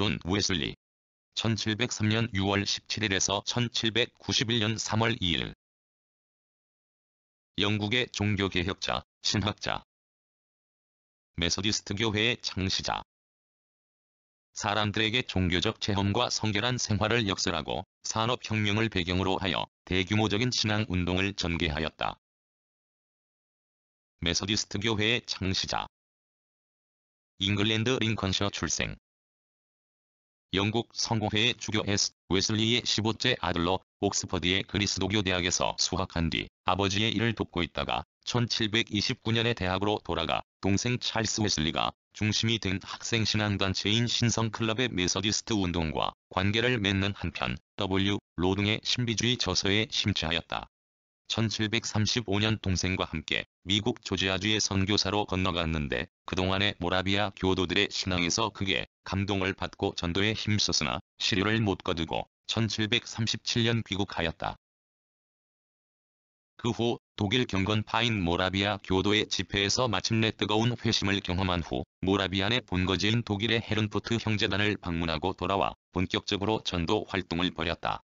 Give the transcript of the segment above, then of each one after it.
존 웨슬리 1703년 6월 17일에서 1791년 3월 2일 영국의 종교개혁자, 신학자 메소디스트 교회의 창시자 사람들에게 종교적 체험과 성결한 생활을 역설하고 산업혁명을 배경으로 하여 대규모적인 신앙운동을 전개하였다. 메소디스트 교회의 창시자 잉글랜드 링컨셔 출생 영국 성공회의 주교에스 웨슬리의 15째 아들로 옥스퍼드의 그리스도교 대학에서 수학한 뒤 아버지의 일을 돕고 있다가 1729년에 대학으로 돌아가 동생 찰스 웨슬리가 중심이 된 학생 신앙단체인 신성클럽의 메서디스트 운동과 관계를 맺는 한편 W. 로등의 신비주의 저서에 심취하였다. 1735년 동생과 함께 미국 조지아주의 선교사로 건너갔는데 그동안의 모라비아 교도들의 신앙에서 크게 감동을 받고 전도에 힘썼으나 시류를못 거두고 1737년 귀국하였다. 그 후 독일 경건파인 모라비아 교도의 집회에서 마침내 뜨거운 회심을 경험한 후 모라비안의 본거지인 독일의 헤른포트 형제단을 방문하고 돌아와 본격적으로 전도 활동을 벌였다.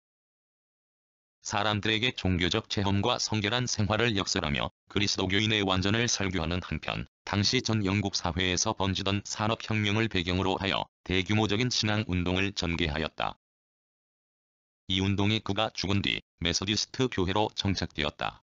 사람들에게 종교적 체험과 성결한 생활을 역설하며 그리스도교인의 완전을 설교하는 한편 당시 전 영국 사회에서 번지던 산업혁명을 배경으로 하여 대규모적인 신앙운동을 전개하였다. 이 운동이 그가 죽은 뒤메소디스트 교회로 정착되었다.